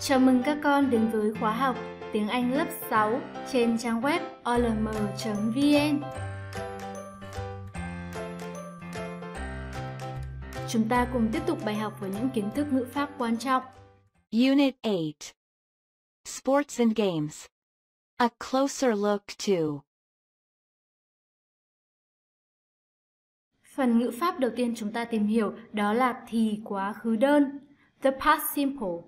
Chào mừng các con đến với khóa học tiếng Anh lớp 6 trên trang web olm.vn. Chúng ta cùng tiếp tục bài học với những kiến thức ngữ pháp quan trọng. Unit 8. Sports and Games. A closer look to. Phần ngữ pháp đầu tiên chúng ta tìm hiểu đó là thì quá khứ đơn, the past simple.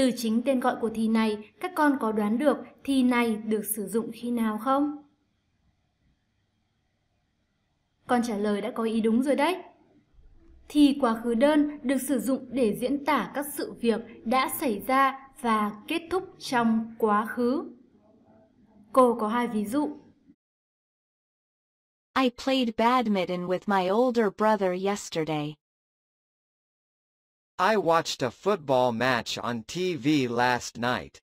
Từ chính tên gọi của thì này, các con có đoán được thì này được sử dụng khi nào không? Con trả lời đã có ý đúng rồi đấy. Thì quá khứ đơn được sử dụng để diễn tả các sự việc đã xảy ra và kết thúc trong quá khứ. Cô có hai ví dụ. I played badminton with my older brother yesterday. I watched a football match on TV last night.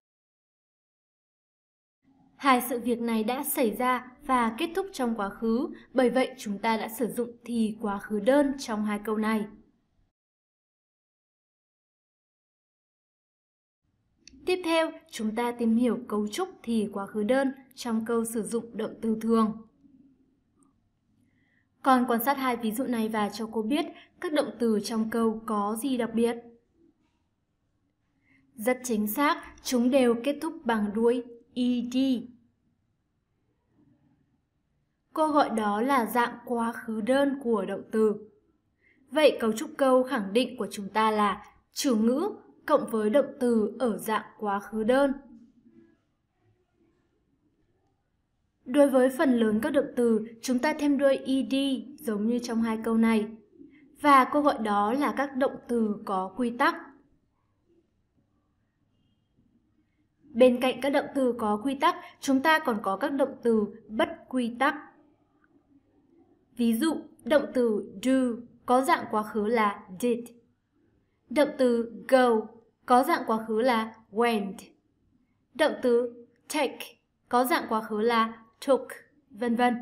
Hai sự việc này đã xảy ra và kết thúc trong quá khứ, bởi vậy chúng ta đã sử dụng thì quá khứ đơn trong hai câu này. Tiếp theo, chúng ta tìm hiểu cấu trúc thì quá khứ đơn trong câu sử dụng động từ thường. Còn quan sát hai ví dụ này và cho cô biết các động từ trong câu có gì đặc biệt. Rất chính xác, chúng đều kết thúc bằng đuôi ed. Cô gọi đó là dạng quá khứ đơn của động từ. Vậy cấu trúc câu khẳng định của chúng ta là chủ ngữ cộng với động từ ở dạng quá khứ đơn. Đối với phần lớn các động từ, chúng ta thêm đuôi ed giống như trong hai câu này. Và câu gọi đó là các động từ có quy tắc. Bên cạnh các động từ có quy tắc, chúng ta còn có các động từ bất quy tắc. Ví dụ, động từ do có dạng quá khứ là did. Động từ go có dạng quá khứ là went. Động từ take có dạng quá khứ là took, vân vân.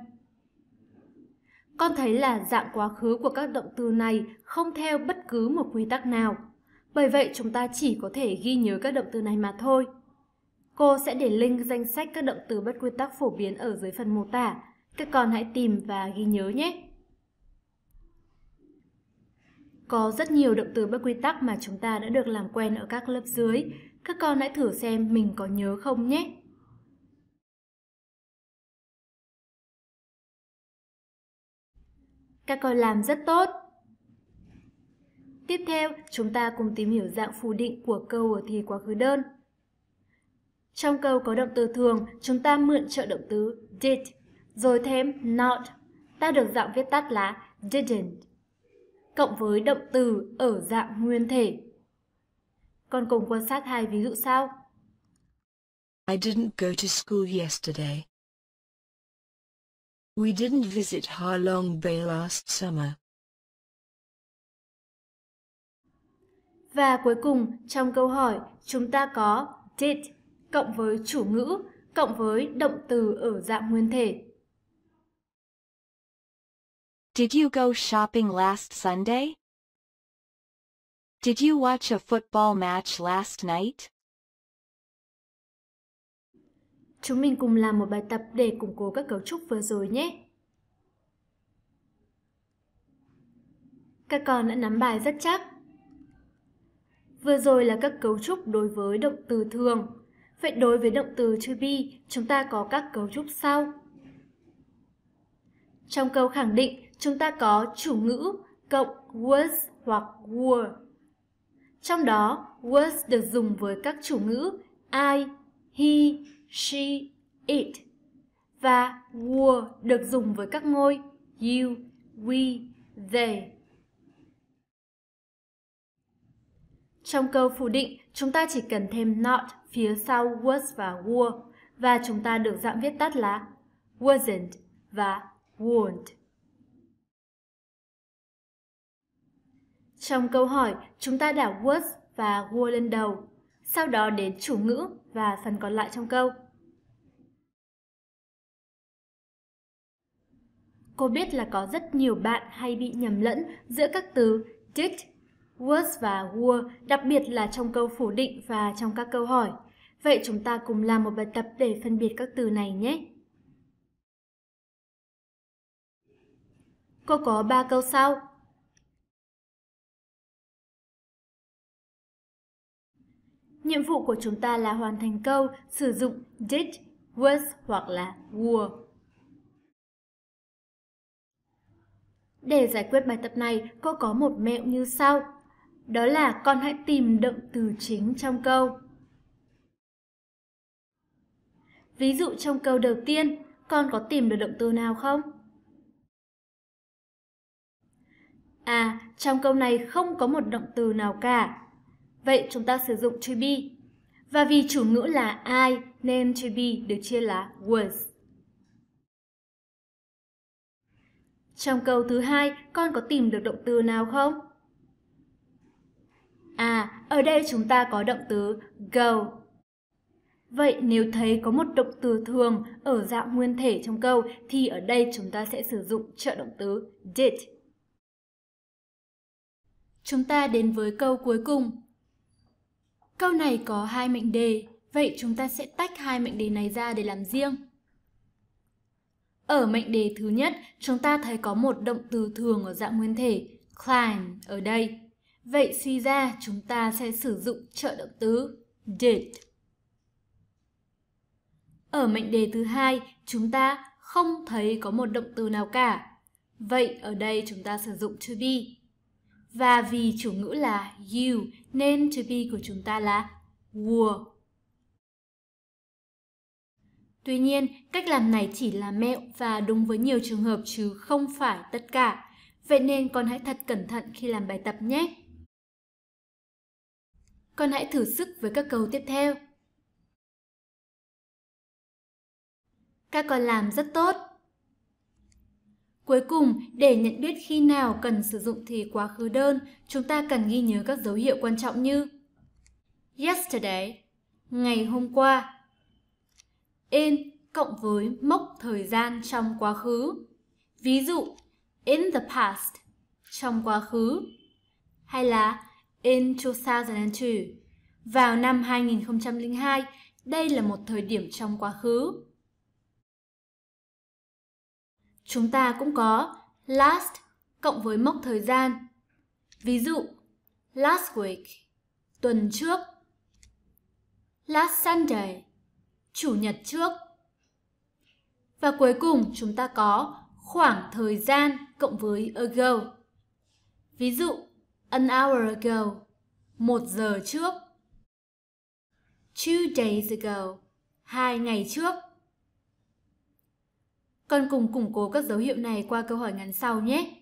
Con thấy là dạng quá khứ của các động từ này không theo bất cứ một quy tắc nào. Bởi vậy chúng ta chỉ có thể ghi nhớ các động từ này mà thôi. Cô sẽ để link danh sách các động từ bất quy tắc phổ biến ở dưới phần mô tả. Các con hãy tìm và ghi nhớ nhé. Có rất nhiều động từ bất quy tắc mà chúng ta đã được làm quen ở các lớp dưới. Các con hãy thử xem mình có nhớ không nhé. Các con làm rất tốt. Tiếp theo, chúng ta cùng tìm hiểu dạng phủ định của câu ở thì quá khứ đơn. Trong câu có động từ thường, chúng ta mượn trợ động từ did, rồi thêm not, ta được dạng viết tắt là didn't, cộng với động từ ở dạng nguyên thể. Còn cùng quan sát hai ví dụ sau. I didn't go to school yesterday. We didn't visit Ha Long Bay last summer. Và cuối cùng, trong câu hỏi, chúng ta có did cộng với chủ ngữ cộng với động từ ở dạng nguyên thể. Did you go shopping last Sunday? Did you watch a football match last night? Chúng mình cùng làm một bài tập để củng cố các cấu trúc vừa rồi nhé. Các con đã nắm bài rất chắc. Vừa rồi là các cấu trúc đối với động từ thường. Vậy đối với động từ to be, chúng ta có các cấu trúc sau. Trong câu khẳng định, chúng ta có chủ ngữ cộng was hoặc were. Trong đó, was được dùng với các chủ ngữ I, he, she, it và were được dùng với các ngôi you, we, they. Trong câu phủ định, chúng ta chỉ cần thêm not phía sau was và were và chúng ta được dạng viết tắt là wasn't và won't. Trong câu hỏi, chúng ta đảo was và were lên đầu sau đó đến chủ ngữ và phần còn lại trong câu. Cô biết là có rất nhiều bạn hay bị nhầm lẫn giữa các từ did, was và were, đặc biệt là trong câu phủ định và trong các câu hỏi. Vậy chúng ta cùng làm một bài tập để phân biệt các từ này nhé. Cô có 3 câu sau. Nhiệm vụ của chúng ta là hoàn thành câu sử dụng did, was hoặc là were. Để giải quyết bài tập này, cô có một mẹo như sau. Đó là con hãy tìm động từ chính trong câu. Ví dụ trong câu đầu tiên, con có tìm được động từ nào không? À, trong câu này không có một động từ nào cả, Vậy chúng ta sử dụng to be. Và vì chủ ngữ là I nên to be được chia là was. Trong câu thứ hai, con có tìm được động từ nào không? À, ở đây chúng ta có động từ go. Vậy nếu thấy có một động từ thường ở dạng nguyên thể trong câu thì ở đây chúng ta sẽ sử dụng trợ động từ did. Chúng ta đến với câu cuối cùng. Câu này có hai mệnh đề, vậy chúng ta sẽ tách hai mệnh đề này ra để làm riêng. Ở mệnh đề thứ nhất, chúng ta thấy có một động từ thường ở dạng nguyên thể, climb ở đây. Vậy suy ra chúng ta sẽ sử dụng trợ động từ did. Ở mệnh đề thứ hai, chúng ta không thấy có một động từ nào cả. Vậy ở đây chúng ta sử dụng to be. Và vì chủ ngữ là you nên to be của chúng ta là were. Tuy nhiên, cách làm này chỉ là mẹo và đúng với nhiều trường hợp chứ không phải tất cả. Vậy nên con hãy thật cẩn thận khi làm bài tập nhé. Con hãy thử sức với các câu tiếp theo. Các con làm rất tốt. Cuối cùng, để nhận biết khi nào cần sử dụng thì quá khứ đơn, chúng ta cần ghi nhớ các dấu hiệu quan trọng như yesterday, ngày hôm qua, in cộng với mốc thời gian trong quá khứ. Ví dụ, in the past, trong quá khứ, hay là in 2002, vào năm 2002, đây là một thời điểm trong quá khứ. Chúng ta cũng có last cộng với mốc thời gian. Ví dụ, last week, tuần trước. Last Sunday, chủ nhật trước. Và cuối cùng chúng ta có khoảng thời gian cộng với ago. Ví dụ, an hour ago, một giờ trước. Two days ago, hai ngày trước. Cần cùng củng cố các dấu hiệu này qua câu hỏi ngắn sau nhé.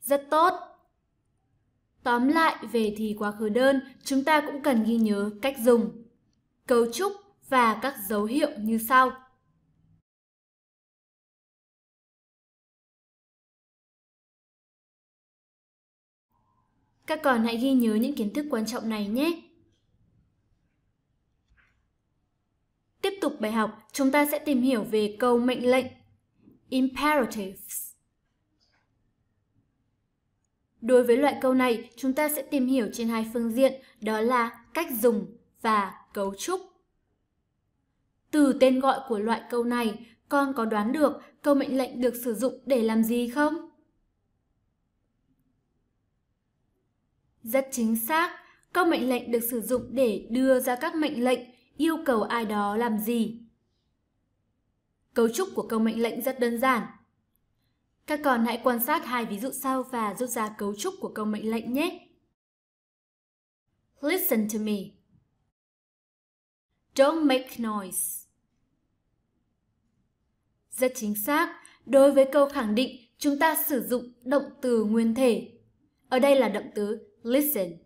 Rất tốt! Tóm lại, về thì quá khứ đơn, chúng ta cũng cần ghi nhớ cách dùng, cấu trúc và các dấu hiệu như sau. Các con hãy ghi nhớ những kiến thức quan trọng này nhé! tục bài học, chúng ta sẽ tìm hiểu về câu mệnh lệnh imperatives. Đối với loại câu này, chúng ta sẽ tìm hiểu trên hai phương diện, đó là cách dùng và cấu trúc. Từ tên gọi của loại câu này, con có đoán được câu mệnh lệnh được sử dụng để làm gì không? Rất chính xác, câu mệnh lệnh được sử dụng để đưa ra các mệnh lệnh yêu cầu ai đó làm gì. Cấu trúc của câu mệnh lệnh rất đơn giản. Các con hãy quan sát hai ví dụ sau và rút ra cấu trúc của câu mệnh lệnh nhé. Listen to me. Don't make noise. Rất chính xác, đối với câu khẳng định, chúng ta sử dụng động từ nguyên thể. Ở đây là động từ listen.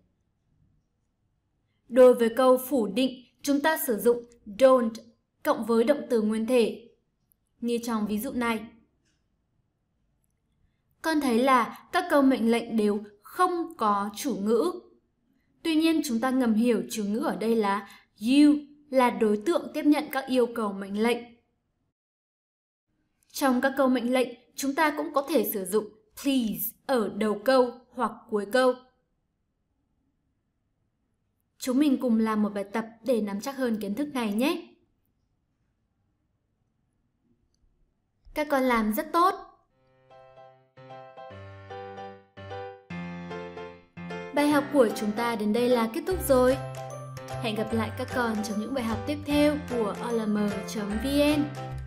Đối với câu phủ định, chúng ta sử dụng don't cộng với động từ nguyên thể. Như trong ví dụ này. Con thấy là các câu mệnh lệnh đều không có chủ ngữ. Tuy nhiên chúng ta ngầm hiểu chủ ngữ ở đây là you là đối tượng tiếp nhận các yêu cầu mệnh lệnh. Trong các câu mệnh lệnh, chúng ta cũng có thể sử dụng please ở đầu câu hoặc cuối câu. Chúng mình cùng làm một bài tập để nắm chắc hơn kiến thức này nhé. Các con làm rất tốt. Bài học của chúng ta đến đây là kết thúc rồi. Hẹn gặp lại các con trong những bài học tiếp theo của olm.vn.